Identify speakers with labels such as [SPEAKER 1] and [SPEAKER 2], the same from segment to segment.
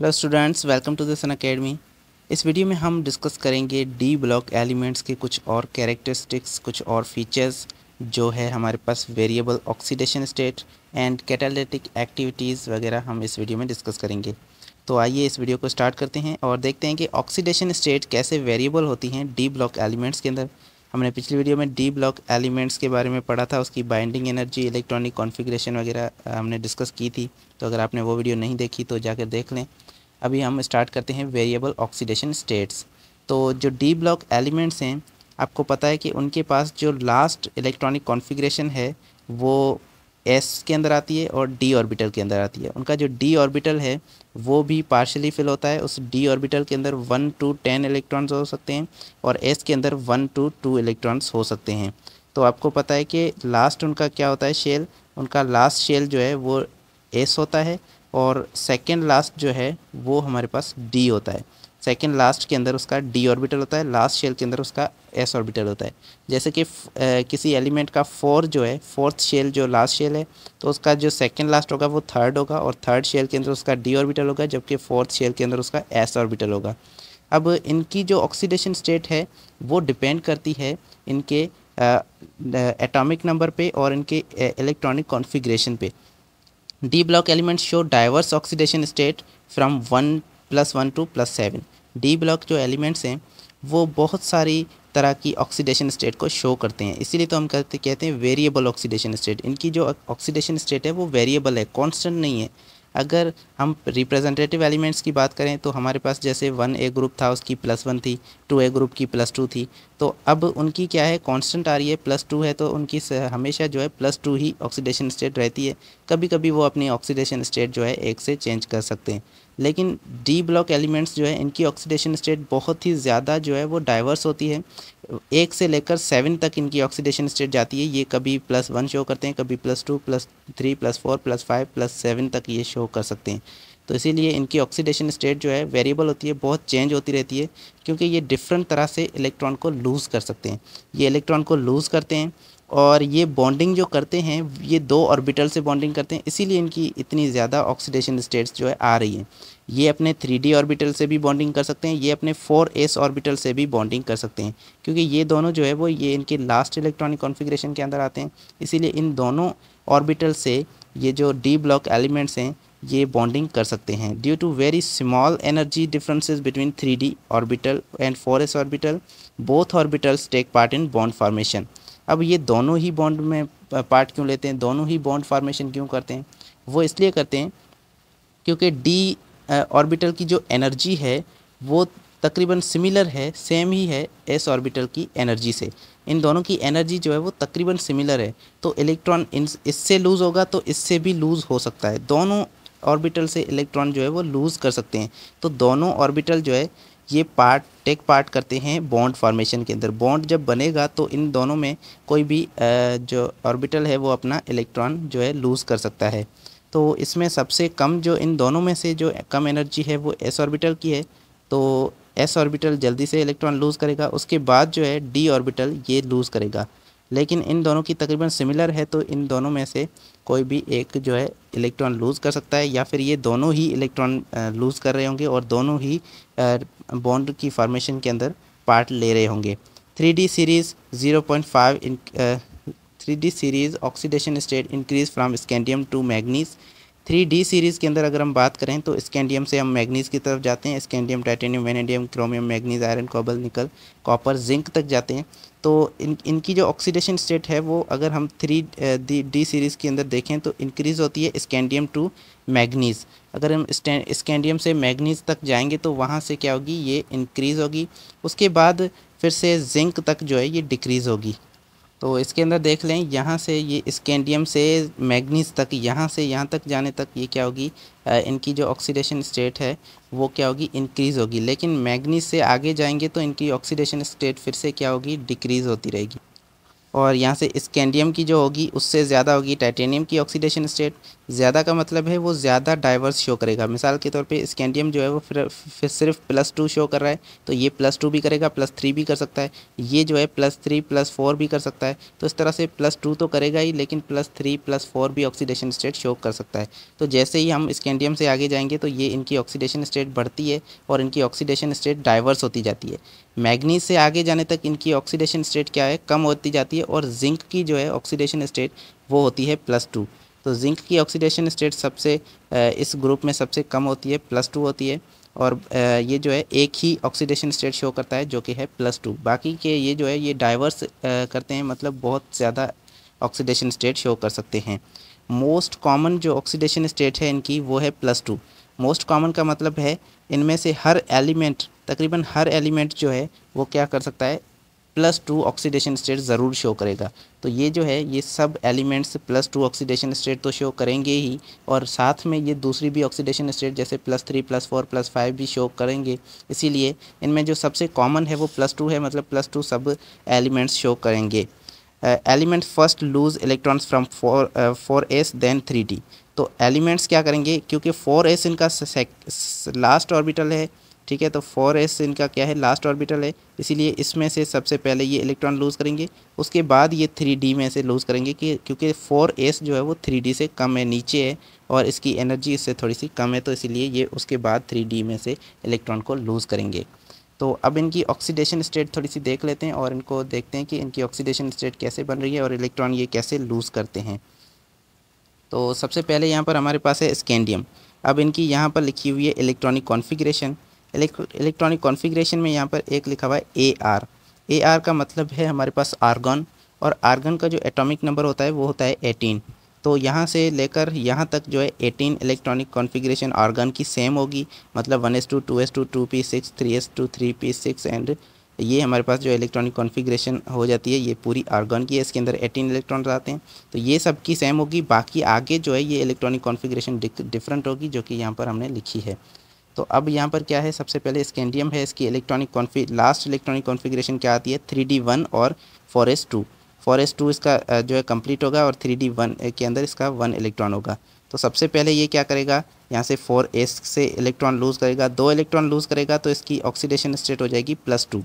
[SPEAKER 1] hello students welcome to दिसन academy इस video में हम डिस्कस करेंगे डी ब्लॉक एलिमेंट्स के कुछ और कैरेक्टरिस्टिक्स कुछ और फीचर्स जो है हमारे पास variable oxidation state and catalytic activities वगैरह हम इस वीडियो में डिस्कस करेंगे तो आइए इस वीडियो को स्टार्ट करते हैं और देखते हैं कि ऑक्सीडेशन स्टेट कैसे वेरिएबल होती हैं डी ब्लॉक एलिमेंट्स के अंदर हमने पिछली वीडियो में डी ब्लॉक एलिमेंट्स के बारे में पढ़ा था उसकी बाइंडिंग एनर्जी इलेक्ट्रॉनिक कॉन्फ़िगरेशन वगैरह हमने डिस्कस की थी तो अगर आपने वो वीडियो नहीं देखी तो जाकर देख लें अभी हम स्टार्ट करते हैं वेरिएबल ऑक्सीडेशन स्टेट्स तो जो डी ब्लॉक एलिमेंट्स हैं आपको पता है कि उनके पास जो लास्ट इलेक्ट्रॉनिक कॉन्फिग्रेशन है वो एस के अंदर आती है और डी ऑर्बिटल के अंदर आती है उनका जो डी ऑर्बिटल है वो भी पार्शली फिल होता है उस डी ऑर्बिटल के अंदर वन टू टेन इलेक्ट्रॉन्स हो सकते हैं और एस के अंदर वन टू टू इलेक्ट्रॉन्स हो सकते हैं तो आपको पता है कि लास्ट उनका क्या होता है शेल उनका लास्ट शेल जो है वो एस होता है और सेकेंड लास्ट जो है वो हमारे पास डी होता है सेकेंड लास्ट के अंदर उसका डी ऑर्बिटल होता है लास्ट शेल के अंदर उसका एस ऑर्बिटल होता है जैसे कि किसी एलिमेंट का फोर जो है फोर्थ शेल जो लास्ट शेल है तो उसका जो सेकेंड लास्ट होगा वो थर्ड होगा और थर्ड शेल के अंदर उसका डी ऑर्बिटल होगा जबकि फोर्थ शेल के अंदर उसका एस ऑर्बिटल होगा अब इनकी जो ऑक्सीडेशन स्टेट है वो डिपेंड करती है इनके एटॉमिक नंबर पे और इनके इलेक्ट्रॉनिक कॉन्फ़िगरेशन पे D block elements show diverse oxidation state from one plus one to plus seven D block जो एलिमेंट्स हैं वो बहुत सारी तरह की ऑक्सीडेशन स्टेट को शो करते हैं इसीलिए तो हम कहते कहते हैं वेरिएबल ऑक्सीडेशन स्टेट इनकी जो ऑक्सीडेशन स्टेट है वो वेरिएबल है कांस्टेंट नहीं है अगर हम रिप्रेजेंटेटिव एलिमेंट्स की बात करें तो हमारे पास जैसे वन ए ग्रुप था उसकी प्लस वन थी टू ए ग्रुप की प्लस टू थी तो अब उनकी क्या है कांस्टेंट आ रही है प्लस टू है तो उनकी हमेशा जो है प्लस टू ही ऑक्सीडेशन स्टेट रहती है कभी कभी वो अपनी ऑक्सीडेशन स्टेट जो है एक से चेंज कर सकते हैं लेकिन डी ब्लॉक एलिमेंट्स जो है इनकी ऑक्सीडेशन स्टेट बहुत ही ज़्यादा जो है वो डाइवर्स होती है एक से लेकर सेवन तक इनकी ऑक्सीडेशन स्टेट जाती है ये कभी प्लस वन शो करते हैं कभी plus two plus three plus four plus five plus seven तक ये शो कर सकते हैं तो इसीलिए इनकी ऑक्सीडेशन स्टेट जो है वेरिएबल होती है बहुत चेंज होती रहती है क्योंकि ये डिफरेंट तरह से इलेक्ट्रॉन को लूज़ कर सकते हैं ये इलेक्ट्रॉन को लूज़ करते हैं और ये बॉन्डिंग जो करते हैं ये दो ऑर्बिटल से बॉन्डिंग करते हैं इसीलिए इनकी इतनी ज़्यादा ऑक्सीडेशन स्टेट्स जो है आ रही हैं ये अपने थ्री डी ऑर्बिटल से भी बॉन्डिंग कर सकते हैं ये अपने फोर एस ऑर्बिटल से भी बॉन्डिंग कर सकते हैं क्योंकि ये दोनों जो है वो ये इनके लास्ट इलेक्ट्रॉनिक कॉन्फिग्रेशन के अंदर आते हैं इसीलिए इन दोनों ऑर्बिटल से ये जो डी ब्लॉक एलिमेंट्स हैं ये बॉन्डिंग कर सकते हैं due to very small energy differences between three D orbital and four S orbital both orbitals take part in bond formation अब ये दोनों ही बॉन्ड में पार्ट क्यों लेते हैं दोनों ही बॉन्ड फार्मेशन क्यों करते हैं वो इसलिए करते हैं क्योंकि डी ऑर्बिटल की जो एनर्जी है वो तकरीबन सिमिलर है सेम ही है एस ऑर्बिटल की एनर्जी से इन दोनों की एनर्जी जो है वो तकरीबन सिमिलर है तो इलेक्ट्रॉन इन इससे लूज़ होगा तो इससे भी लूज़ हो सकता है दोनों ऑर्बिटल से इलेक्ट्रॉन जो है वो लूज़ कर सकते हैं तो दोनों ऑर्बिटल जो है ये पार्ट टेक पार्ट करते हैं बॉन्ड फॉर्मेशन के अंदर बॉन्ड जब बनेगा तो इन दोनों में कोई भी जो ऑर्बिटल है वो अपना इलेक्ट्रॉन जो है लूज़ कर सकता है तो इसमें सबसे कम जो इन दोनों में से जो कम एनर्जी है वो एस ऑर्बिटल की है तो एस ऑर्बिटल जल्दी से इलेक्ट्रॉन लूज़ करेगा उसके बाद जो है डी ऑर्बिटल ये लूज़ करेगा लेकिन इन दोनों की तकरीबन सिमिलर है तो इन दोनों में से कोई भी एक जो है इलेक्ट्रॉन लूज़ कर सकता है या फिर ये दोनों ही इलेक्ट्रॉन लूज़ कर रहे होंगे और दोनों ही बॉन्ड की फॉर्मेशन के अंदर पार्ट ले रहे होंगे three D series zero point five in three D series oxidation state increase from scandium to manganese three D series के अंदर अगर हम बात करें तो स्कैंडियम से हम मैग्नीज़ की तरफ जाते हैं scandium titanium vanadium chromium manganese iron cobalt nickel copper zinc तक जाते हैं तो इन इनकी जो ऑक्सीडेशन स्टेट है वो अगर हम थ्री डी सीरीज़ के अंदर देखें तो इंक्रीज़ होती है स्कैंडियम टू मैग्नीज़ अगर हम स्कैंडियम से मैग्नीज़ तक जाएंगे तो वहाँ से क्या होगी ये इंक्रीज़ होगी उसके बाद फिर से जिंक तक जो है ये डिक्रीज़ होगी तो इसके अंदर देख लें यहाँ से ये स्कैंडियम से मैग्नीज तक यहाँ से यहाँ तक जाने तक ये क्या होगी इनकी जो ऑक्सीडेशन स्टेट है वो क्या होगी इंक्रीज़ होगी लेकिन मैग्नीज से आगे जाएंगे तो इनकी ऑक्सीडेशन स्टेट फिर से क्या होगी डिक्रीज़ होती रहेगी और यहाँ से स्कैंडियम की जो होगी उससे ज़्यादा होगी टाइटेनियम की ऑक्सीडेशन स्टेट ज़्यादा का मतलब है वो ज़्यादा डाइवर्स शो करेगा मिसाल के तौर पे स्कैंडियम जो है वो फिर, फिर सिर्फ प्लस टू शो कर रहा है तो ये प्लस टू भी करेगा प्लस थ्री भी कर सकता है ये जो है प्लस थ्री प्लस फोर भी कर सकता है तो इस तरह से प्लस टू तो करेगा ही लेकिन प्लस थ्री प्लस फोर भी ऑक्सीडेशन स्टेट शो कर सकता है तो जैसे ही हम स्कैंडियम से आगे जाएंगे तो ये इनकी ऑक्सीडेशन स्टेट बढ़ती है और इनकी ऑक्सीडेशन स्टेट डाइवर्स होती जाती है मैगनीज से आगे जाने तक इनकी ऑक्सीडेशन स्टेट क्या है कम होती जाती है और जिंक की जो है ऑक्सीडेशन स्टेट वो होती है प्लस टू तो जिंक की ऑक्सीडेशन स्टेट सबसे इस ग्रुप में सबसे कम होती है प्लस टू होती है और ये जो है एक ही ऑक्सीडेशन स्टेट शो करता है जो कि है प्लस टू बाकी के ये जो है ये डाइवर्स करते हैं मतलब बहुत ज़्यादा ऑक्सीडेशन स्टेट शो कर सकते हैं मोस्ट कॉमन जो ऑक्सीडेशन स्टेट है इनकी वो है प्लस टू मोस्ट कॉमन का मतलब है इनमें से हर एलिमेंट तकरीबन हर एलिमेंट जो है वो क्या कर सकता है प्लस टू ऑक्सीडेशन स्टेट ज़रूर शो करेगा तो ये जो है ये सब elements plus two oxidation state तो शो करेंगे ही और साथ में ये दूसरी भी ऑक्सीडेशन स्टेट जैसे plus three plus four plus five भी शो करेंगे इसीलिए इनमें जो सबसे कॉमन है वो प्लस टू है मतलब प्लस टू सब एलिमेंट्स शो करेंगे element first lose electrons from four four S then three D तो एलिमेंट्स क्या करेंगे क्योंकि फोर एस इनका लास्ट ऑर्बिटल है ठीक है तो फोर एस इनका क्या है लास्ट ऑर्बिटल है इसीलिए इसमें से सबसे पहले ये इलेक्ट्रॉन लूज़ करेंगे उसके बाद ये थ्री डी में से लूज़ करेंगे कि क्योंकि फोर एस जो है वो थ्री डी से कम है नीचे है और इसकी एनर्जी इससे थोड़ी सी कम है तो इसीलिए ये उसके बाद थ्री डी में से इलेक्ट्रॉन को लूज़ करेंगे तो अब इनकी ऑक्सीडेशन स्टेट थोड़ी सी देख लेते हैं और इनको देखते हैं कि इनकी ऑक्सीडेशन स्टेट कैसे बन रही है और इलेक्ट्रॉन ये कैसे लूज़ करते हैं तो सबसे पहले यहाँ पर हमारे पास है स्कैंडियम अब इनकी यहाँ पर लिखी हुई है इलेक्ट्रॉनिक कॉन्फ़िगरेशन इलेक्ट्रॉनिक कॉन्फ़िगरेशन में यहाँ पर एक लिखा हुआ है ए आर ए आर का मतलब है हमारे पास आर्गन और आर्गन का जो एटॉमिक नंबर होता है वो होता है एटीन तो यहाँ से लेकर यहाँ तक जो है एटीन इलेक्ट्रॉनिक कॉन्फ़िगरेशन आर्गन की सेम होगी मतलब one S two two S two two P six three S two three P six and ये हमारे पास जो इलेक्ट्रॉनिक कॉन्फ़िगरेशन हो जाती है ये पूरी आर्गन की है इसके अंदर एटीन इलेक्ट्रॉन आते हैं तो ये सब की सेम होगी बाकी आगे जो है ये इलेक्ट्रॉनिक कॉन्फ़िगरेशन डिफरेंट होगी जो कि यहाँ पर हमने लिखी है तो अब यहाँ पर क्या है सबसे पहले स्कैंडियम है इसकी electronic config last electronic configuration क्या आती है थ्री डी वन और four S two four S two इसका जो है कंप्लीट होगा और थ्री डी वन के अंदर इसका वन इलेक्ट्रॉन होगा तो सबसे पहले ये क्या करेगा यहाँ से फोर एस से इलेक्ट्रॉन लूज़ करेगा दो इलेक्ट्रॉन लूज़ करेगा तो इसकी ऑक्सीडेशन स्टेट हो जाएगी प्लस टू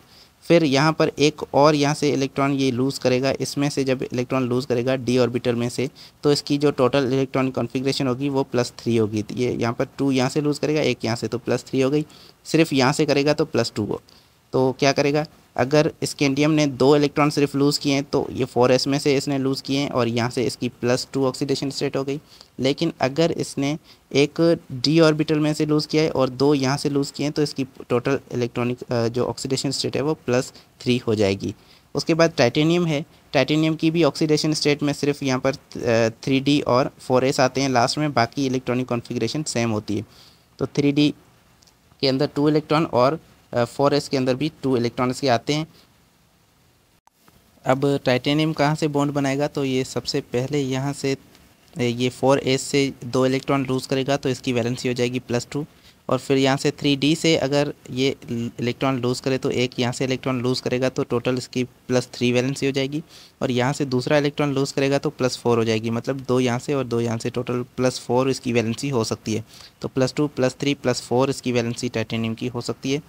[SPEAKER 1] फिर यहाँ पर एक और यहाँ से इलेक्ट्रॉन ये लूज़ करेगा इसमें से जब इलेक्ट्रॉन लूज़ करेगा डी ऑर्बिटल में से तो इसकी जो टोटल इलेक्ट्रॉन कॉन्फिग्रेशन होगी वो प्लस थ्री होगी ये यहाँ पर टू यहाँ से लूज़ करेगा एक यहाँ से तो प्लस थ्री हो गई सिर्फ यहाँ से करेगा तो प्लस टू हो तो क्या करेगा अगर स्केंडियम ने दो इलेक्ट्रॉन सिर्फ लूज़ किए हैं तो ये फोर एस में से इसने लूज़ किए हैं और यहाँ से इसकी प्लस टू ऑक्सीडेशन स्टेट हो गई लेकिन अगर इसने एक डी ऑर्बिटल में से लूज़ किया है और दो यहाँ से लूज़ किए हैं तो इसकी टोटल इलेक्ट्रॉनिक जो ऑक्सीडेशन स्टेट है वो प्लस थ्री हो जाएगी उसके बाद टाइटेनियम है टाइटेनियम की भी ऑक्सीडेशन स्टेट में सिर्फ यहाँ पर थ्री डी और फोर एस आते हैं लास्ट में बाकी इलेक्ट्रॉनिक कॉन्फिग्रेशन सेम होती है तो थ्री डी के अंदर टू इलेक्ट्रॉन और फोर के अंदर भी टू इलेक्ट्रॉन्स के आते हैं अब टाइटेनियम कहाँ से बॉन्ड बनाएगा तो ये सबसे पहले यहाँ से ये फोर एस से दो इलेक्ट्रॉन लूज़ करेगा तो इसकी वैलेंसी हो जाएगी प्लस टू और फिर यहाँ से थ्री डी से अगर ये इलेक्ट्रॉन लूज़ करे तो एक यहाँ से इलेक्ट्रॉन लूज़ करेगा तो टोटल इसकी प्लस थ्री वैलेंसी हो जाएगी और यहाँ से दूसरा इलेक्ट्रॉन लूज़ करेगा तो प्लस फोर हो जाएगी मतलब दो यहाँ से और दो यहाँ से टोटल प्लस फोर इसकी वैलेंसी हो सकती है तो plus two plus three plus four इसकी वैलेंसी टाइटेनियम की हो सकती है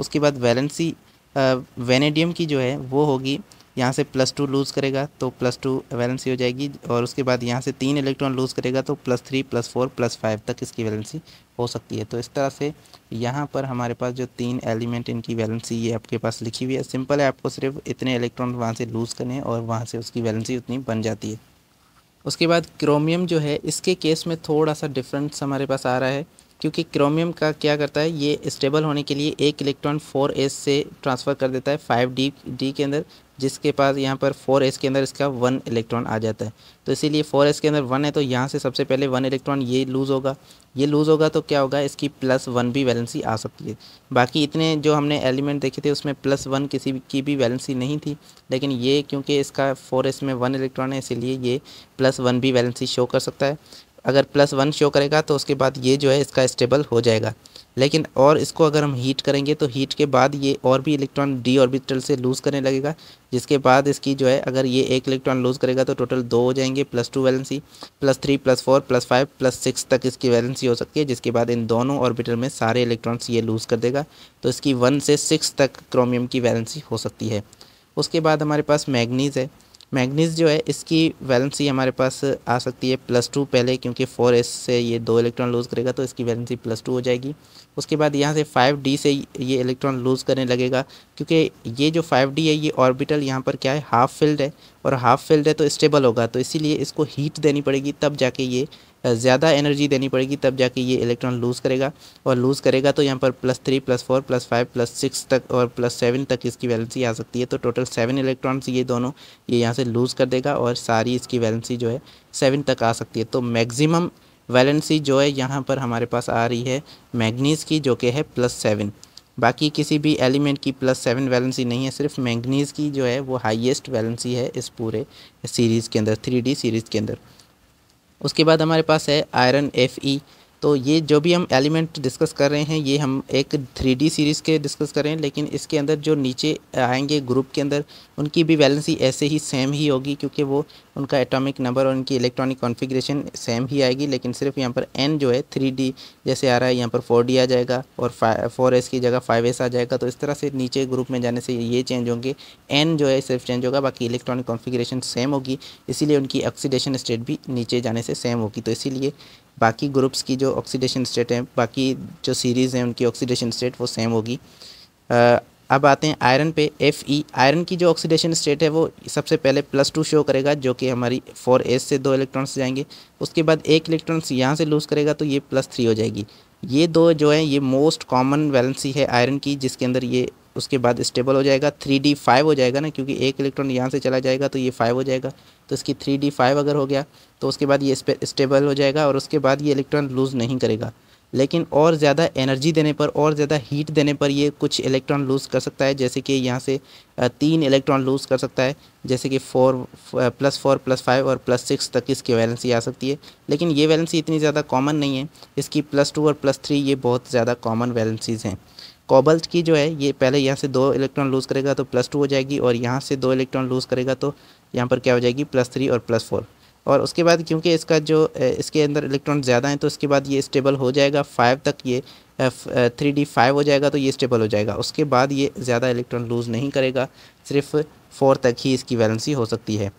[SPEAKER 1] उसके बाद वैलेंसी वेनेडियम की जो है वो होगी यहाँ से प्लस टू लूज़ करेगा तो प्लस टू वैलेंसी हो जाएगी और उसके बाद यहाँ से तीन इलेक्ट्रॉन लूज़ करेगा तो plus three plus four plus five तक इसकी वैलेंसी हो सकती है तो इस तरह से यहाँ पर हमारे पास जो तीन एलिमेंट इनकी वैलेंसी ये आपके पास लिखी हुई है सिंपल है आपको सिर्फ इतने इलेक्ट्रॉन वहाँ से लूज़ करने और वहाँ से उसकी वैलेंसी उतनी बन जाती है उसके बाद क्रोमियम जो है इसके केस में थोड़ा सा डिफरेंस हमारे पास आ रहा है क्योंकि क्रोमियम का क्या करता है ये स्टेबल होने के लिए एक इलेक्ट्रॉन फोर एस से ट्रांसफ़र कर देता है फाइव डी डी के अंदर जिसके पास यहाँ पर फोर एस के अंदर इसका वन इलेक्ट्रॉन आ जाता है तो इसीलिए फोर एस के अंदर वन है तो यहाँ से सबसे पहले वन इलेक्ट्रॉन ये लूज़ होगा ये लूज़ होगा तो क्या होगा इसकी प्लस वन भी वैलेंसी आ सकती है बाकी इतने जो हमने एलिमेंट देखे थे उसमें प्लस वन किसी की भी वैलेंसी नहीं थी लेकिन ये क्योंकि इसका फोर एस में वन इलेक्ट्रॉन है इसीलिए ये प्लस वन भी वैलेंसी शो कर सकता है अगर प्लस वन शो करेगा तो उसके बाद ये जो है इसका स्टेबल हो जाएगा लेकिन और इसको अगर हम हीट करेंगे तो हीट के बाद ये और भी इलेक्ट्रॉन डी ऑर्बिटल से लूज़ करने लगेगा जिसके बाद इसकी जो है अगर ये एक इलेक्ट्रॉन लूज़ करेगा तो टोटल दो हो जाएंगे plus two valency plus three plus four plus five plus six तक इसकी वैलेंसी हो सकती है जिसके बाद इन दोनों ऑर्बिटल में सारे इलेक्ट्रॉन्स ये लूज़ कर देगा तो इसकी वन से सिक्स तक क्रोमियम की वैलेंसी हो सकती है उसके बाद हमारे पास मैगनीज़ है मैग्नीज जो है इसकी वैलेंसी हमारे पास आ सकती है प्लस टू पहले क्योंकि फोर एस से ये दो इलेक्ट्रॉन लूज़ करेगा तो इसकी वैलेंसी प्लस टू हो जाएगी उसके बाद यहाँ से फाइव डी से ये इलेक्ट्रॉन लूज़ करने लगेगा क्योंकि ये जो फाइव डी है ये ऑर्बिटल यहाँ पर क्या है हाफ़ फिल्ड है और हाफ़ फ़िल्ड है तो स्टेबल होगा तो इसीलिए इसको हीट देनी पड़ेगी तब जाके ये ज़्यादा एनर्जी देनी पड़ेगी तब जाके ये इलेक्ट्रॉन लूज़ करेगा और लूज़ करेगा तो यहाँ पर plus three plus four plus five plus six तक और प्लस सेवन तक इसकी वैलेंसी आ सकती है तो टोटल सेवन इलेक्ट्रॉन्स ये दोनों ये यहाँ से लूज़ कर देगा और सारी इसकी वैलेंसी जो है सेवन तक आ सकती है तो मैगजिमम वैलेंसी जो है यहाँ पर हमारे पास आ रही है मैगनीज की जो कि है प्लस सेवन बाकी किसी भी एलिमेंट की प्लस सेवन वैलेंसी नहीं है सिर्फ मैंगनीज़ की जो है वो हाईएस्ट वैलेंसी है इस पूरे सीरीज़ के अंदर थ्री सीरीज़ के अंदर उसके बाद हमारे पास है आयरन एफ ई तो ये जो भी हम एलिमेंट डिस्कस कर रहे हैं ये हम एक थ्री सीरीज़ के डिस्कस कर रहे हैं लेकिन इसके अंदर जो नीचे आएंगे ग्रुप के अंदर उनकी भी वैलेंसी ऐसे ही सेम ही होगी क्योंकि वो उनका एटॉमिक नंबर और उनकी इलेक्ट्रॉनिक कॉन्फ़िगरेशन सेम ही आएगी लेकिन सिर्फ यहाँ पर एन जो है थ्री जैसे आ रहा है यहाँ पर फोर आ जाएगा और फोर की जगह फाइव आ जाएगा तो इस तरह से नीचे ग्रुप में जाने से ये चेंज होंगे एन जो है सिर्फ चेंज होगा बाकी इलेक्ट्रॉनिक कॉन्फिग्रेशन सेम होगी इसीलिए उनकी ऑक्सीडेशन स्टेट भी नीचे जाने से सेम होगी तो इसीलिए बाकी ग्रुप्स की जो ऑक्सीडेशन स्टेट है बाकी जो सीरीज़ हैं उनकी ऑक्सीडेशन स्टेट वो सेम होगी अब आते हैं आयरन पे एफ ई आयरन की जो ऑक्सीडेशन स्टेट है वो सबसे पहले प्लस टू शो करेगा जो कि हमारी फोर एस से दो इलेक्ट्रॉन्स जाएंगे उसके बाद एक इलेक्ट्रॉन्स यहाँ से लूज़ करेगा तो ये प्लस थ्री हो जाएगी ये दो जो है ये मोस्ट कॉमन वैलेंसी है आयरन की जिसके अंदर ये उसके बाद स्टेबल हो जाएगा थ्री डी फाइव हो जाएगा ना क्योंकि एक इलेक्ट्रॉन यहाँ से चला जाएगा तो ये फाइव हो जाएगा तो इसकी थ्री डी फाइव अगर हो गया तो उसके बाद ये स्टेबल हो जाएगा और उसके बाद ये इलेक्ट्रॉन लूज़ नहीं करेगा लेकिन और ज़्यादा एनर्जी देने पर और ज़्यादा हीट देने पर ये कुछ इलेक्ट्रॉन लूज़ कर सकता है जैसे कि यहाँ से तीन इलेक्ट्रॉन लूज़ कर सकता है जैसे कि four plus four plus five और प्लस सिक्स तक इसकी वैलेंसी आ सकती है लेकिन ये वैलेंसी इतनी ज़्यादा कॉमन नहीं है इसकी प्लस टू और प्लस थ्री ये बहुत ज़्यादा कॉमन वैलेंसीज़ हैं कॉबल्ट की जो है ये पहले यहाँ से दो इलेक्ट्रॉन लूज़ करेगा तो प्लस टू हो जाएगी और यहाँ से दो इलेक्ट्रॉन लूज़ करेगा तो यहाँ पर क्या हो जाएगी प्लस थ्री और प्लस फोर और उसके बाद क्योंकि इसका जो इसके अंदर इलेक्ट्रॉन ज़्यादा हैं तो इसके बाद ये स्टेबल हो जाएगा फाइव तक ये थ्री डी फाइव हो जाएगा तो ये स्टेबल हो जाएगा उसके बाद ये ज़्यादा इलेक्ट्रॉन लूज़ नहीं करेगा सिर्फ फोर तक ही इसकी वैलेंसी हो सकती है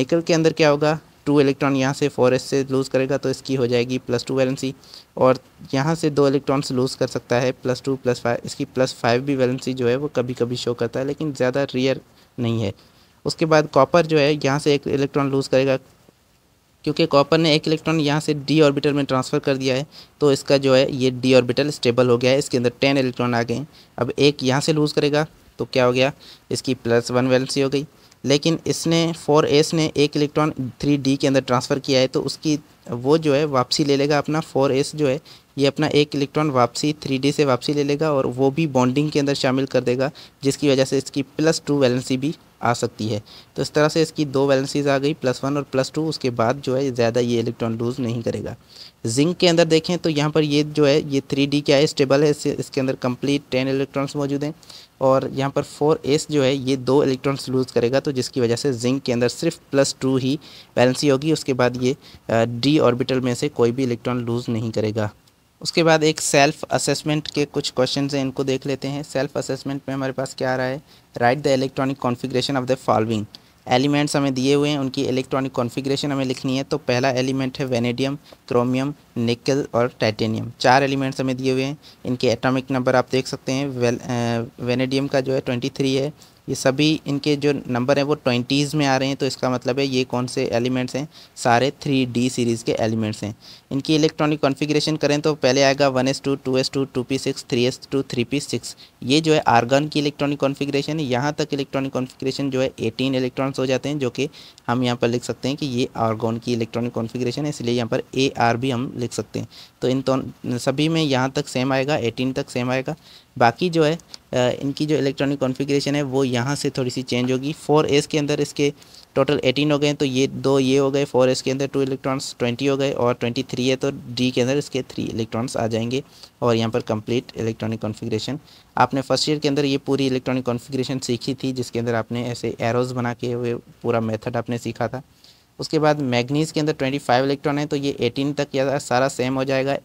[SPEAKER 1] निकल के अंदर क्या होगा टू इलेक्ट्रॉन यहाँ से फोर एस से लूज़ करेगा तो इसकी हो जाएगी प्लस टू वैलेंसी और यहाँ से दो इलेक्ट्रॉन्स लूज़ कर सकता है प्लस टू प्लस फाइव इसकी प्लस फाइव भी वैलेंसी जो है वो कभी कभी शो करता है लेकिन ज़्यादा रियर नहीं है उसके बाद कॉपर जो है यहाँ से एक इलेक्ट्रॉन लूज़ करेगा क्योंकि कॉपर ने एक इलेक्ट्रॉन यहाँ से डी ऑर्बिटल में ट्रांसफ़र कर दिया है तो इसका जो है ये डी ऑर्बिटल स्टेबल हो गया है इसके अंदर टेन इलेक्ट्रॉन आ गए अब एक यहाँ से लूज़ करेगा तो क्या हो गया इसकी प्लस वन वैलेंसी हो गई लेकिन इसने फोर एस ने एक इलेक्ट्रॉन थ्री डी के अंदर ट्रांसफ़र किया है तो उसकी वो जो है वापसी ले लेगा अपना फोर एस जो है ये अपना एक इलेक्ट्रॉन वापसी थ्री डी से वापसी ले लेगा और वो भी बॉन्डिंग के अंदर शामिल कर देगा जिसकी वजह से इसकी प्लस टू वैलेंसी भी आ सकती है तो इस तरह से इसकी दो वैलेंसीज आ गई प्लस वन और प्लस टू उसके बाद जो है ज़्यादा ये इलेक्ट्रॉन लूज़ नहीं करेगा जिंक के अंदर देखें तो यहाँ पर ये जो है ये थ्री डी क्या है स्टेबल है इसके अंदर कम्प्लीट टेन इलेक्ट्रॉन्स मौजूद हैं और यहाँ पर फोर एस जो है ये दो इलेक्ट्रॉन्स लूज़ करेगा तो जिसकी वजह से जिंक के अंदर सिर्फ प्लस टू ही बैलेंसी होगी उसके बाद ये डी ऑर्बिटल में से कोई भी इलेक्ट्रॉन लूज़ नहीं करेगा उसके बाद एक सेल्फ़ असेसमेंट के कुछ क्वेश्चन हैं इनको देख लेते हैं सेल्फ़ असेसमेंट में हमारे पास क्या आ रहा है write the electronic configuration of the following elements हमें दिए हुए हैं उनकी इलेक्ट्रॉनिक कॉन्फ़िगरेशन हमें लिखनी है तो पहला एलिमेंट है वेनेडियम क्रोमियम निकल और टाइटेनियम चार एलिमेंट्स हमें दिए हुए हैं इनके एटॉमिक नंबर आप देख सकते हैं वेल, वेनेडियम का जो है ट्वेंटी थ्री है ये सभी इनके जो नंबर हैं वो ट्वेंटीज़ में आ रहे हैं तो इसका मतलब है ये कौन से एलिमेंट्स हैं सारे थ्री डी सीरीज़ के एलिमेंट्स हैं इनकी इलेक्ट्रॉनिक कॉन्फ़िगरेशन करें तो पहले आएगा one S two two S two two P six three S two three P six ये जो है आर्गन की इलेक्ट्रॉनिक कॉन्फ़िगरेशन है यहाँ तक इलेक्ट्रॉनिक कॉन्फ़िगरेशन जो है एटीन इलेक्ट्रॉन्स हो जाते हैं जो कि हम यहाँ पर लिख सकते हैं कि ये आर्गन की इलेक्ट्रॉनिक कॉन्फ़िगरेशन है इसलिए यहाँ पर ए आर भी हम लिख सकते हैं तो इन तो, सभी में यहाँ तक सेम आएगा एटीन तक सेम आएगा बाकी जो है इनकी जो इलेक्ट्रॉनिक कॉन्फ़िगरेशन है वो यहाँ से थोड़ी सी चेंज होगी फोर एस के अंदर इसके टोटल एटीन हो गए तो ये दो ये हो गए फोर एस के अंदर टू इलेक्ट्रॉन्स ट्वेंटी हो गए और ट्वेंटी थ्री है तो डी के अंदर इसके थ्री इलेक्ट्रॉन्स आ जाएंगे और यहाँ पर कंप्लीट इलेक्ट्रॉनिक कॉन्फ़िगरेशन आपने फर्स्ट ईयर के अंदर ये पूरी इलेक्ट्रॉनिक कॉन्फ़िगरेशन सीखी थी जिसके अंदर आपने ऐसे एरोज़ बना के हुए पूरा मेथड आपने सीखा था उसके बाद मैग्नीज़ के अंदर 25 इलेक्ट्रॉन है तो ये 18 तक या सारा सेम हो जाएगा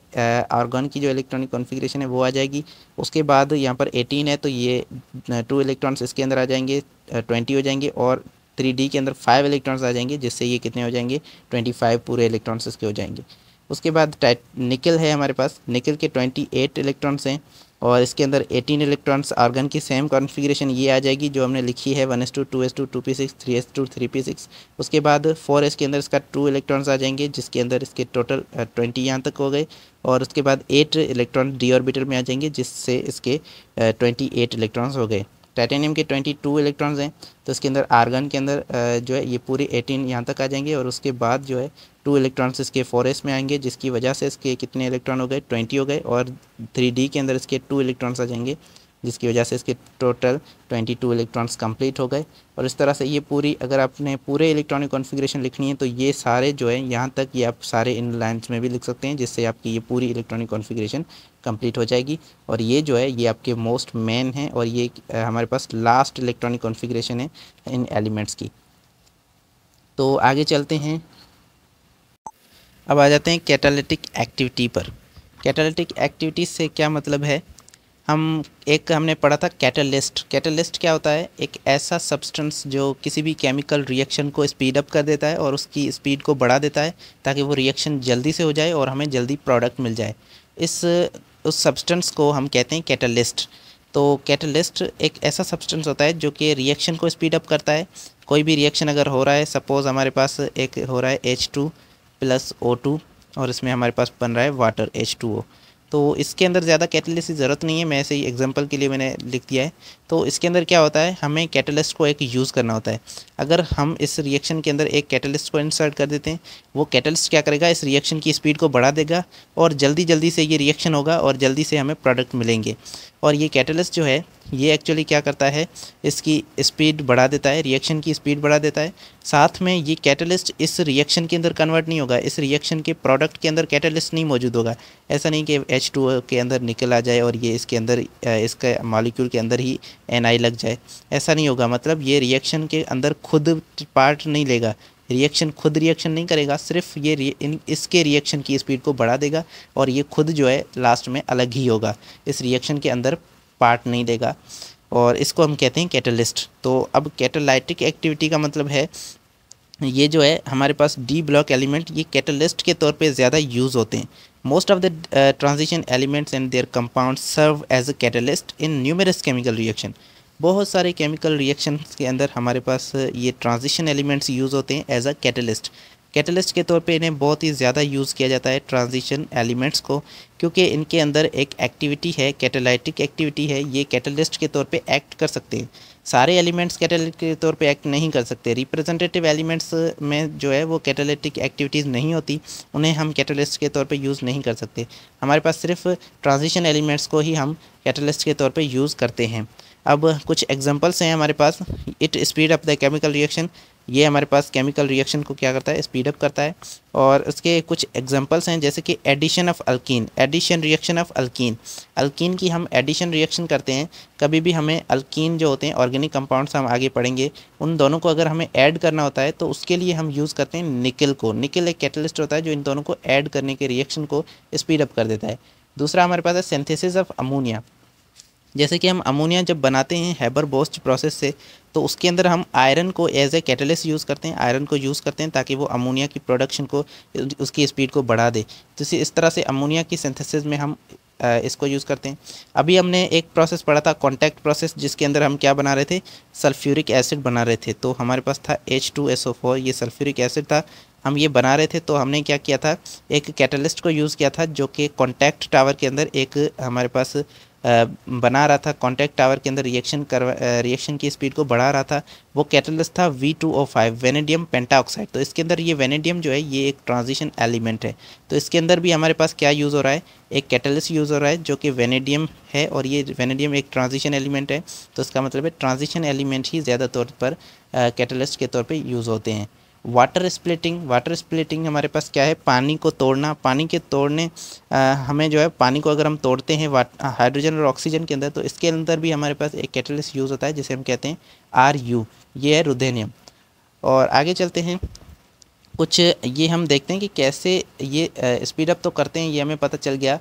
[SPEAKER 1] आर्गन की जो इलेक्ट्रॉनिक कॉन्फ़िगरेशन है वो आ जाएगी उसके बाद यहाँ पर 18 है तो ये टू इलेक्ट्रॉन्स इसके अंदर आ जाएंगे ट्वेंटी हो जाएंगे और थ्री डी के अंदर फाइव इलेक्ट्रॉन्स आ जाएंगे जिससे ये कितने हो जाएंगे ट्वेंटी फाइव पूरे इलेक्ट्रॉन्स इसके हो जाएंगे उसके बाद निकल है हमारे पास निकल के ट्वेंटी एट इलेक्ट्रॉन्स हैं और इसके अंदर 18 इलेक्ट्रॉन्स आर्गन की सेम कॉन्फ़िगरेशन ये आ जाएगी जो हमने लिखी है one S two two S two two P six three S two three P six उसके बाद 4s एस के अंदर इसका टू इलेक्ट्रॉन्स आ जाएंगे जिसके अंदर इसके टोटल ट्वेंटी uh, यहाँ तक हो गए और उसके बाद एट इलेक्ट्रॉन डी ऑर्बिटल में आ जाएंगे जिससे इसके ट्वेंटी एट इलेक्ट्रॉन्स हो गए टाइटेनियम के 22 इलेक्ट्रॉन्स हैं तो इसके अंदर आर्गन के अंदर जो है ये पूरे 18 यहाँ तक आ जाएंगे और उसके बाद जो है टू इलेक्ट्रॉन्स इसके फॉरेस्ट में आएंगे जिसकी वजह से इसके कितने इलेक्ट्रॉन हो गए 20 हो गए और डी के अंदर इसके टू इलेक्ट्रॉन्स आ जाएंगे जिसकी वजह से इसके टोटल 22 इलेक्ट्रॉन्स कंप्लीट हो गए और इस तरह से ये पूरी अगर आपने पूरे इलेक्ट्रॉनिक कॉन्फ़िगरेशन लिखनी है तो ये सारे जो है यहाँ तक ये आप सारे इन लाइन्स में भी लिख सकते हैं जिससे आपकी ये पूरी इलेक्ट्रॉनिक कॉन्फ़िगरेशन कंप्लीट हो जाएगी और ये जो है ये आपके मोस्ट मेन है और ये हमारे पास लास्ट इलेक्ट्रॉनिक कॉन्फिग्रेशन है इन एलिमेंट्स की तो आगे चलते हैं अब आ जाते हैं कैटालिटिक एक्टिविटी पर कैटालिटिक एक्टिविटी से क्या मतलब है हम एक हमने पढ़ा था कैटलिस्ट कैटलिस्ट क्या होता है एक ऐसा सब्सटेंस जो किसी भी केमिकल रिएक्शन को स्पीड अप कर देता है और उसकी स्पीड को बढ़ा देता है ताकि वो रिएक्शन जल्दी से हो जाए और हमें जल्दी प्रोडक्ट मिल जाए इस उस सब्सटेंस को हम कहते हैं कैटलिस्ट तो कैटलिस्ट एक ऐसा सब्सटेंस होता है जो कि रिएक्शन को स्पीड अप करता है कोई भी रिएक्शन अगर हो रहा है सपोज़ हमारे पास एक हो रहा है H two plus O two और इसमें हमारे पास बन रहा है वाटर एच टू ओ तो इसके अंदर ज़्यादा कैटलिस्ट की ज़रूरत नहीं है मैं ऐसे ही एग्जांपल के लिए मैंने लिख दिया है तो इसके अंदर क्या होता है हमें कैटलिस्ट को एक यूज़ करना होता है अगर हम इस रिएक्शन के अंदर एक कैटलिस्ट को इंसर्ट कर देते हैं वो कैटलिस्ट क्या करेगा इस रिएक्शन की स्पीड को बढ़ा देगा और जल्दी जल्दी से ये रिएक्शन होगा और जल्दी से हमें प्रोडक्ट मिलेंगे और ये कैटलिस्ट जो है ये एक्चुअली क्या करता है इसकी स्पीड बढ़ा देता है रिएक्शन की स्पीड बढ़ा देता है साथ में ये कैटलिस्ट इस रिएक्शन के अंदर कन्वर्ट नहीं होगा इस रिएक्शन के प्रोडक्ट के अंदर कैटलिस्ट नहीं मौजूद होगा ऐसा नहीं कि एच के अंदर निकल आ जाए और ये इसके अंदर इसका मॉलिक्यूल के अंदर ही एन लग जाए ऐसा नहीं होगा मतलब ये रिएक्शन के अंदर खुद पार्ट नहीं लेगा रिएक्शन खुद रिएक्शन नहीं करेगा सिर्फ ये इन इसके रिएक्शन की स्पीड को बढ़ा देगा और ये खुद जो है लास्ट में अलग ही होगा इस रिएक्शन के अंदर पार्ट नहीं देगा और इसको हम कहते हैं कैटलिस्ट तो अब कैटलाइटिक एक्टिविटी का मतलब है ये जो है हमारे पास डी ब्लॉक एलिमेंट ये कैटलिस्ट के तौर पे ज़्यादा यूज़ होते हैं most of the transition elements and their compound serve as a catalyst in numerous chemical reaction बहुत सारे केमिकल रिएक्शन के अंदर हमारे पास ये ट्रांजिशन एलिमेंट्स यूज़ होते हैं एज अ कैटलिस्ट कैटलिस्ट के तौर पे इन्हें बहुत ही ज़्यादा यूज़ किया जाता है ट्रांजिशन एलिमेंट्स को क्योंकि इनके अंदर एक एक्टिविटी है कैटेलाइटिक एक्टिविटी है ये कैटलिस्ट के तौर पे एक्ट कर सकते हैं सारे एलिमेंट्स कैटलिस्ट के तौर पे एक्ट नहीं कर सकते रिप्रेजेंटेटिव एलिमेंट्स में जो है वो कैटेलिटिक एक्टिविटीज़ नहीं होती उन्हें हम कैटलिस्ट के तौर पर यूज़ नहीं कर सकते हमारे पास सिर्फ ट्रांजिशन एलिमेंट्स को ही हम कैटलिस्ट के तौर पर यूज़ करते हैं अब कुछ एग्जांपल्स हैं हमारे पास it speed up the chemical reaction ये हमारे पास केमिकल रिएक्शन को क्या करता है स्पीड अप करता है और उसके कुछ एग्जांपल्स हैं जैसे कि addition of alkene addition reaction of alkene alkene की हम एडिशन रिएक्शन करते हैं कभी भी हमें अल्कीन जो होते हैं ऑर्गेनिक कंपाउंड्स हम आगे पढ़ेंगे उन दोनों को अगर हमें ऐड करना होता है तो उसके लिए हम यूज़ करते हैं निकल को निकल एक कैटलिस्ट होता है जो इन दोनों को ऐड करने के रिएक्शन को स्पीड अप कर देता है दूसरा हमारे पास है सेंथेसिस ऑफ अमोनिया जैसे कि हम अमोनिया जब बनाते हैं हैबर बोस्ट प्रोसेस से तो उसके अंदर हम आयरन को एज ए कैटलिस्ट यूज़ करते हैं आयरन को यूज़ करते हैं ताकि वो अमोनिया की प्रोडक्शन को उसकी स्पीड को बढ़ा दे तो इस तरह से अमोनिया की सिंथेसिस में हम इसको यूज़ करते हैं अभी हमने एक प्रोसेस पढ़ा था कॉन्टैक्ट प्रोसेस जिसके अंदर हम क्या बना रहे थे सल्फ्यूरिक एसिड बना रहे थे तो हमारे पास था H two S O four ये सल्फ्यूरिक एसिड था हम ये बना रहे थे तो हमने क्या किया था एक कैटलिस्ट को यूज़ किया था जो कि कॉन्टैक्ट टावर के अंदर एक हमारे पास बना रहा था कॉन्टैक्ट टावर के अंदर रिएक्शन कर रिएक्शन की स्पीड को बढ़ा रहा था वो कैटलिस्ट था V two O five vanadium pentoxide तो इसके अंदर ये वेनेडियम जो है ये एक ट्रांजिशन एलिमेंट है तो इसके अंदर भी हमारे पास क्या यूज़ हो रहा है एक कैटलिस्ट यूज़ हो रहा है जो कि वेनेडियम है और ये वेनेडियम एक ट्रांजिशन एलिमेंट है तो इसका मतलब है ट्रांजिशन एलिमेंट ही ज़्यादा तौर पर कैटलिस्ट के तौर पर यूज़ होते हैं वाटर स्प्लिटिंग वाटर स्प्लिटिंग हमारे पास क्या है पानी को तोड़ना पानी के तोड़ने आ, हमें जो है पानी को अगर हम तोड़ते हैं हाइड्रोजन और ऑक्सीजन के अंदर तो इसके अंदर भी हमारे पास एक कैटलिस्ट यूज़ होता है जिसे हम कहते हैं आर यू ये है रुदेनियम और आगे चलते हैं कुछ ये हम देखते हैं कि कैसे ये स्पीड अप तो करते हैं ये हमें पता चल गया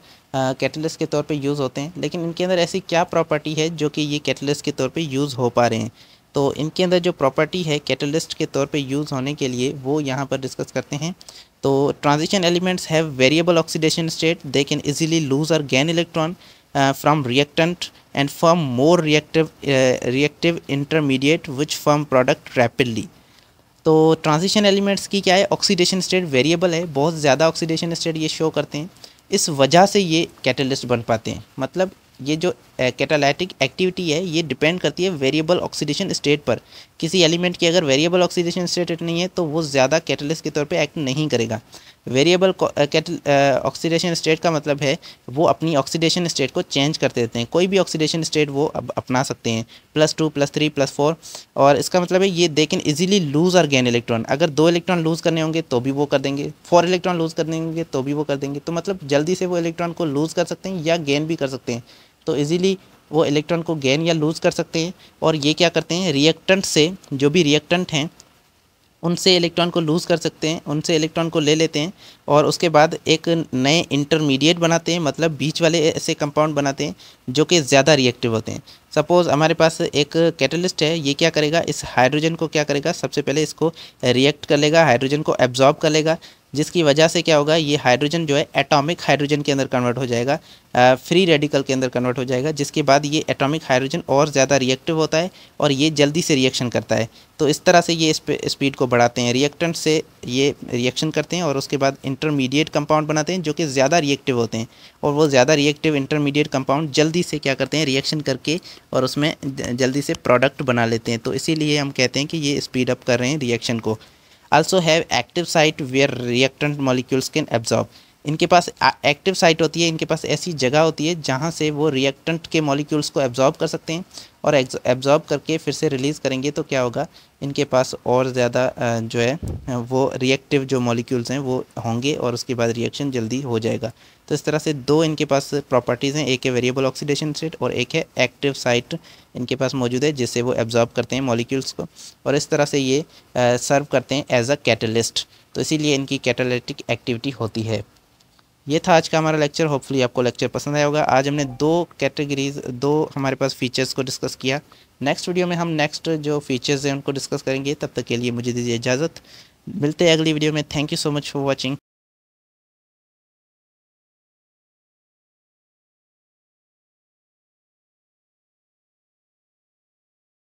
[SPEAKER 1] कैटलिस्ट के तौर पे यूज़ होते हैं लेकिन इनके अंदर ऐसी क्या प्रॉपर्टी है जो कि ये कैटलिस्ट के तौर पे यूज़ हो पा रहे हैं तो इनके अंदर जो प्रॉपर्टी है कैटलिस्ट के तौर पे यूज़ होने के लिए वो यहाँ पर डिस्कस करते हैं तो transition elements have variable oxidation state they can easily lose और gain electron from reactant and form more reactive reactive intermediate which form product rapidly तो ट्रांजिशन एलिमेंट्स की क्या है ऑक्सीडेशन स्टेट वेरिएबल है बहुत ज़्यादा ऑक्सीडेशन स्टेट ये show करते हैं इस वजह से ये कैटलिस्ट बन पाते हैं मतलब ये जो कैटालिटिक एक्टिविटी है ये डिपेंड करती है वेरिएबल ऑक्सीडेशन स्टेट पर किसी एलिमेंट की अगर वेरिएबल ऑक्सीडेशन स्टेट नहीं है तो वो ज़्यादा कैटलिस्ट के तौर पे एक्ट नहीं करेगा वेरिएबल ऑक्सीडेशन स्टेट का मतलब है वो अपनी ऑक्सीडेशन स्टेट को चेंज करते रहते हैं कोई भी ऑक्सीडेशन स्टेट वो अब अपना सकते हैं plus two plus three plus four और इसका मतलब है ये दे कैन ईजिली लूज़ और गेन इलेक्ट्रॉन अगर दो इलेक्ट्रॉन लूज़ करने होंगे तो भी वो कर देंगे फोर इलेक्ट्रॉन लूज़ कर देंगे तो भी वो कर देंगे तो मतलब जल्दी से वो इलेक्ट्रॉन को लूज़ कर सकते हैं या गेन भी कर सकते हैं तो ईज़िली वो इलेक्ट्रॉन को गेन या लूज़ कर सकते हैं और ये क्या करते हैं रिएक्टेंट से जो भी रिएक्टेंट हैं उनसे इलेक्ट्रॉन को लूज़ कर सकते हैं उनसे इलेक्ट्रॉन को ले लेते हैं और उसके बाद एक नए इंटरमीडिएट बनाते हैं मतलब बीच वाले ऐसे कंपाउंड बनाते हैं जो कि ज़्यादा रिएक्टिव होते हैं सपोज़ हमारे पास एक कैटलिस्ट है ये क्या करेगा इस हाइड्रोजन को क्या करेगा सबसे पहले इसको रिएक्ट कर लेगा हाइड्रोजन को एब्जॉर्ब कर लेगा जिसकी वजह से क्या होगा ये हाइड्रोजन जो है एटॉमिक हाइड्रोजन के अंदर कन्वर्ट हो जाएगा फ्री रेडिकल के अंदर कन्वर्ट हो जाएगा जिसके बाद ये एटॉमिक हाइड्रोजन और ज़्यादा रिएक्टिव होता है और ये जल्दी से रिएक्शन करता है तो इस तरह से ये स्पीड को बढ़ाते हैं रिएक्टेंट से ये रिएक्शन करते हैं और उसके बाद इंटरमीडिएट कंपाउंड बनाते हैं जो कि ज़्यादा रिएक्टिव होते हैं और वो ज़्यादा रिएक्टिव इंटरमीडिएट कंपाउंड जल्दी से क्या करते हैं रिएक्शन करके और उसमें जल्दी से प्रोडक्ट बना लेते हैं तो इसीलिए हम कहते हैं कि ये स्पीड अप कर रहे हैं रिएक्शन को also have active site where reactant molecules can absorb इनके पास एक्टिव साइट होती है इनके पास ऐसी जगह होती है जहाँ से वो रिएक्टेंट के मॉलिक्यूल्स को एब्जॉर्ब कर सकते हैं और एब्जॉर्ब करके फिर से रिलीज़ करेंगे तो क्या होगा इनके पास और ज़्यादा जो है वो रिएक्टिव जो मॉलिक्यूल्स हैं वो होंगे और उसके बाद रिएक्शन जल्दी हो जाएगा तो इस तरह से दो इनके पास प्रॉपर्टीज़ हैं एक है वेरिएबल ऑक्सीडेशन स्टेट और एक है एक्टिव साइट इनके पास मौजूद है जिससे वो एब्जॉर्ब करते हैं मॉलिक्यूल्स को और इस तरह से ये सर्व करते हैं एज अ कैटलिस्ट तो इसीलिए इनकी कैटलिटिक एक्टिविटी होती है ये था आज का हमारा लेक्चर होपफुली आपको लेक्चर पसंद आया होगा आज हमने दो कैटेगरीज दो हमारे पास फीचर्स को डिस्कस किया नेक्स्ट वीडियो में हम नेक्स्ट जो फीचर्स हैं उनको डिस्कस करेंगे तब तक के लिए मुझे दीजिए इजाज़त मिलते हैं अगली वीडियो में thank you so much for watching